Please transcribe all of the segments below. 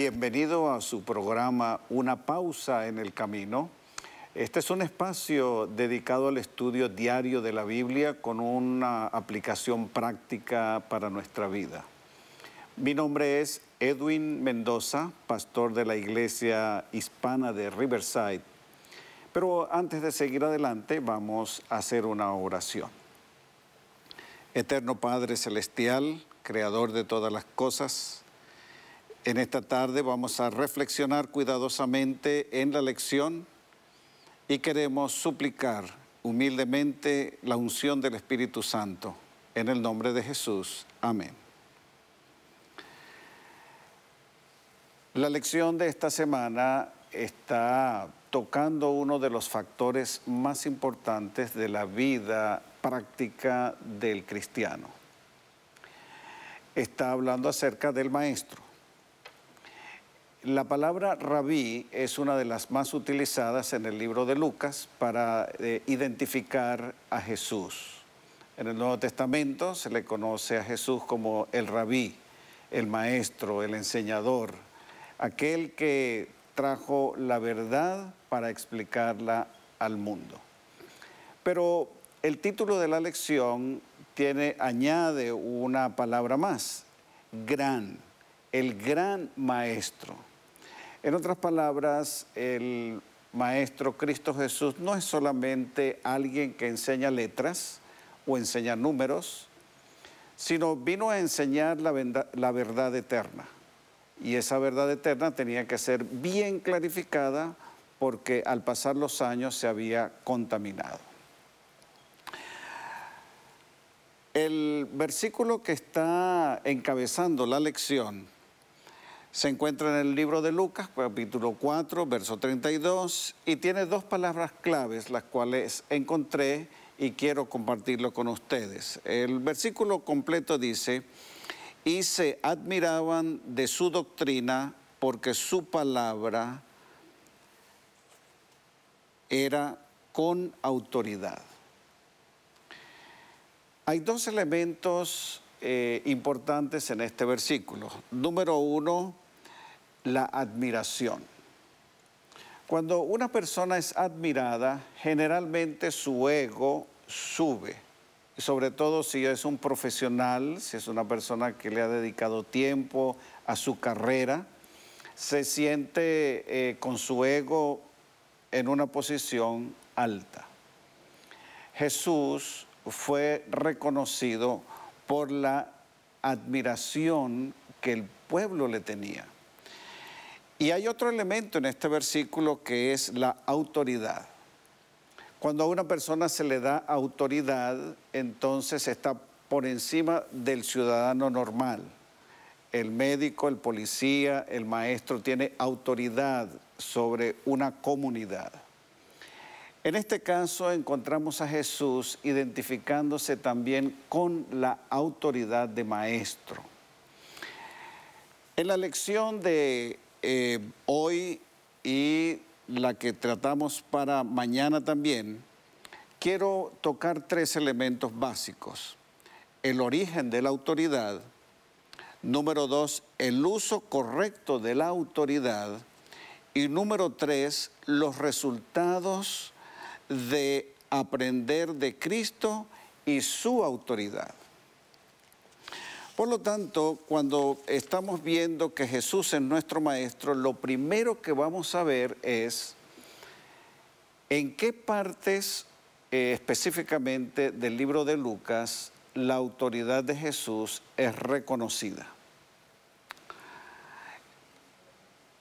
Bienvenido a su programa Una pausa en el camino. Este es un espacio dedicado al estudio diario de la Biblia con una aplicación práctica para nuestra vida. Mi nombre es Edwin Mendoza, pastor de la Iglesia Hispana de Riverside. Pero antes de seguir adelante vamos a hacer una oración. Eterno Padre Celestial, Creador de todas las cosas, en esta tarde vamos a reflexionar cuidadosamente en la lección y queremos suplicar humildemente la unción del Espíritu Santo. En el nombre de Jesús. Amén. La lección de esta semana está tocando uno de los factores más importantes de la vida práctica del cristiano. Está hablando acerca del maestro la palabra rabí es una de las más utilizadas en el libro de Lucas para eh, identificar a Jesús. En el Nuevo Testamento se le conoce a Jesús como el rabí, el maestro, el enseñador, aquel que trajo la verdad para explicarla al mundo. Pero el título de la lección añade una palabra más, gran, el gran maestro en otras palabras, el maestro Cristo Jesús no es solamente alguien que enseña letras o enseña números, sino vino a enseñar la, verdad, eterna. Y esa verdad eterna tenía que ser bien clarificada porque al pasar los años se había contaminado. El versículo que está encabezando la lección se encuentra en el libro de Lucas, capítulo 4, verso 32, y tiene dos palabras claves, las cuales encontré y quiero compartirlo con ustedes. El versículo completo dice, y se admiraban de su doctrina porque su palabra era con autoridad. Hay dos elementos eh, importantes en este versículo. Número uno, la admiración. Cuando una persona es admirada, generalmente su ego sube, sobre todo si es un profesional, si es una persona que le ha dedicado tiempo a su carrera, se siente eh, con su ego en una posición alta. Jesús fue reconocido por la admiración que el pueblo le tenía. Y hay otro elemento en este versículo que es la autoridad. Cuando a una persona se le da autoridad, entonces está por encima del ciudadano normal. El médico, el policía, el maestro tiene autoridad sobre una comunidad. En este caso encontramos a Jesús identificándose también con la autoridad de maestro. En la lección de eh, hoy y la que tratamos para mañana también, quiero tocar tres elementos básicos. El origen de la autoridad, número dos, el uso correcto de la autoridad y número tres, los resultados de aprender de Cristo y su autoridad. Por lo tanto, cuando estamos viendo que Jesús es nuestro Maestro, lo primero que vamos a ver es en qué partes eh, específicamente del libro de Lucas la autoridad de Jesús es reconocida.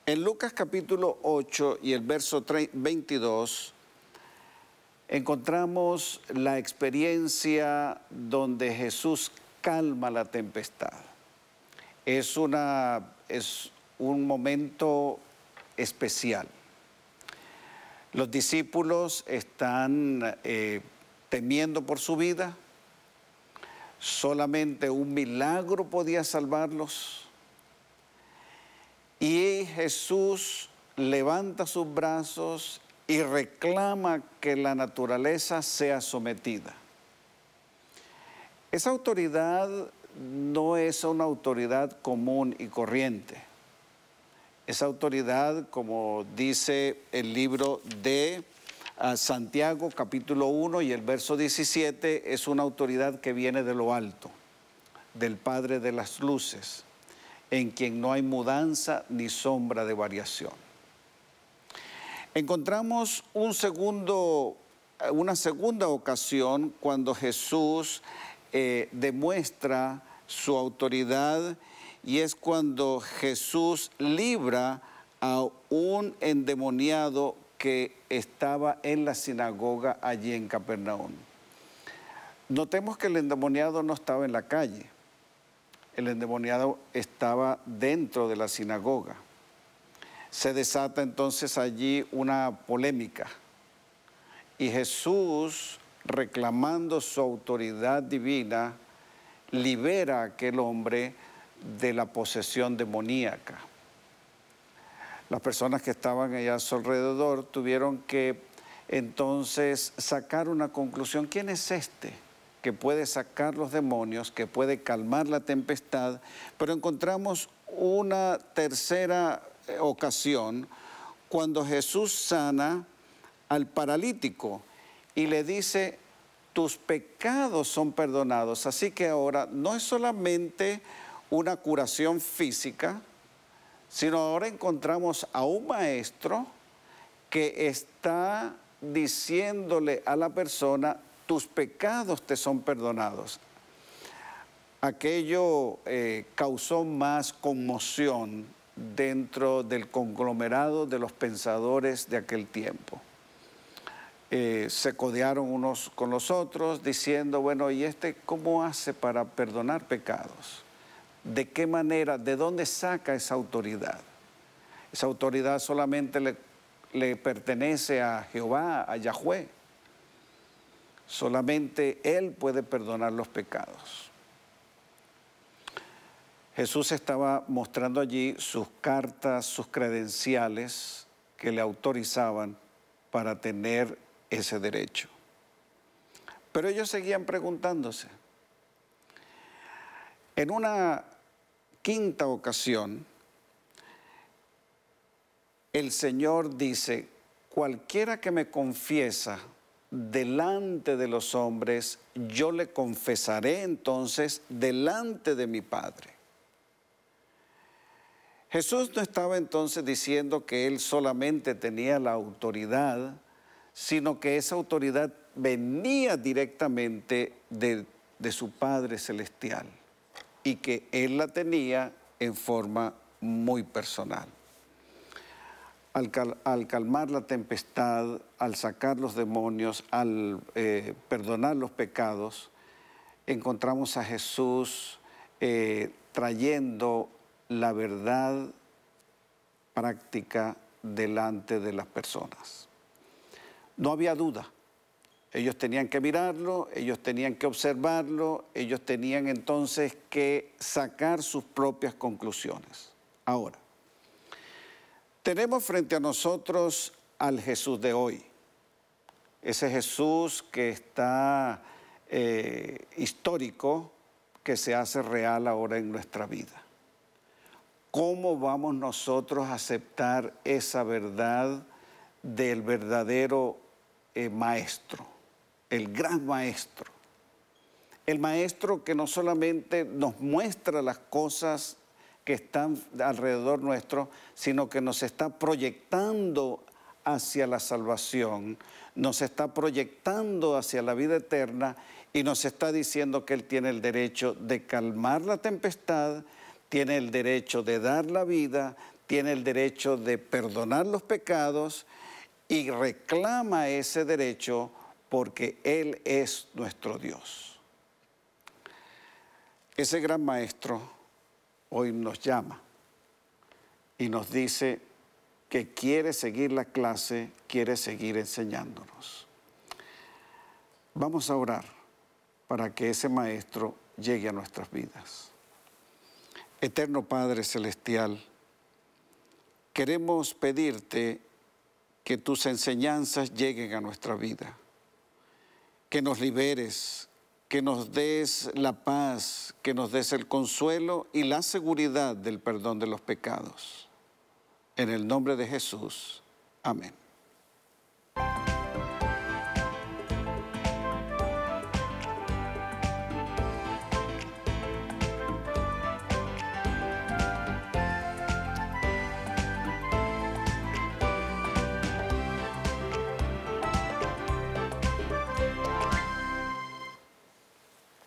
En Lucas capítulo 8 y el verso 22, encontramos la experiencia donde Jesús calma la tempestad. Es, una, es un momento especial. Los discípulos están eh, temiendo por su vida. Solamente un milagro podía salvarlos. Y Jesús levanta sus brazos y reclama que la naturaleza sea sometida. Esa autoridad no es una autoridad común y corriente. Esa autoridad, como dice el libro de ah, Santiago capítulo 1 y el verso 17, es una autoridad que viene de lo alto, del Padre de las Luces, en quien no hay mudanza ni sombra de variación. Encontramos un segundo, eh, una segunda ocasión cuando Jesús eh, demuestra su autoridad y es cuando Jesús libra a un endemoniado que estaba en la sinagoga allí en Capernaum. Notemos que el endemoniado no estaba en la calle, el endemoniado estaba dentro de la sinagoga se desata entonces allí una polémica. Y Jesús, reclamando su autoridad divina, libera a aquel hombre de la posesión demoníaca. Las personas que estaban allá a su alrededor tuvieron que entonces sacar una conclusión. ¿Quién es este? que puede sacar los demonios, que puede calmar la tempestad, pero encontramos una tercera ocasión cuando Jesús sana al paralítico y le dice, tus pecados son perdonados. Así que ahora no es solamente una curación física, sino ahora encontramos a un maestro que está diciéndole a la persona, tus pecados te son perdonados. Aquello eh, causó más conmoción dentro del conglomerado de los pensadores de aquel tiempo. Eh, se codearon unos con los otros diciendo, bueno, ¿y este cómo hace para perdonar pecados? ¿De qué manera? ¿De dónde saca esa autoridad? Esa autoridad solamente le, le pertenece a Jehová, a Yahweh. Solamente Él puede perdonar los pecados. Jesús estaba mostrando allí sus cartas, sus credenciales que le autorizaban para tener ese derecho. Pero ellos seguían preguntándose. En una quinta ocasión, el Señor dice, cualquiera que me confiesa delante de los hombres, yo le confesaré entonces delante de mi Padre. Jesús no estaba entonces diciendo que él solamente tenía la autoridad, sino que esa autoridad venía directamente de, su Padre Celestial y que él la tenía en forma muy personal. Al, calmar la tempestad, al sacar los demonios, al eh, perdonar los pecados, encontramos a Jesús eh, trayendo la verdad práctica delante de las personas. No había duda. Ellos tenían que mirarlo, ellos tenían que observarlo, ellos tenían entonces que sacar sus propias conclusiones. Ahora, tenemos frente a nosotros al Jesús de hoy, ese Jesús que está eh, histórico, que se hace real ahora en nuestra vida. ¿cómo vamos nosotros a aceptar esa verdad del verdadero eh, maestro, el gran maestro? El maestro que no solamente nos muestra las cosas que están alrededor nuestro, sino que nos está proyectando hacia la salvación, nos está proyectando hacia la vida eterna y nos está diciendo que Él tiene el derecho de calmar la tempestad, tiene el derecho de dar la vida, tiene el derecho de perdonar los pecados y reclama ese derecho porque Él es nuestro Dios. Ese gran maestro hoy nos llama y nos dice que quiere seguir la clase, quiere seguir enseñándonos. Vamos a orar para que ese maestro llegue a nuestras vidas. Eterno Padre Celestial, queremos pedirte que tus enseñanzas lleguen a nuestra vida, que nos liberes, que nos des la paz, que nos des el consuelo y la seguridad del perdón de los pecados. En el nombre de Jesús. Amén.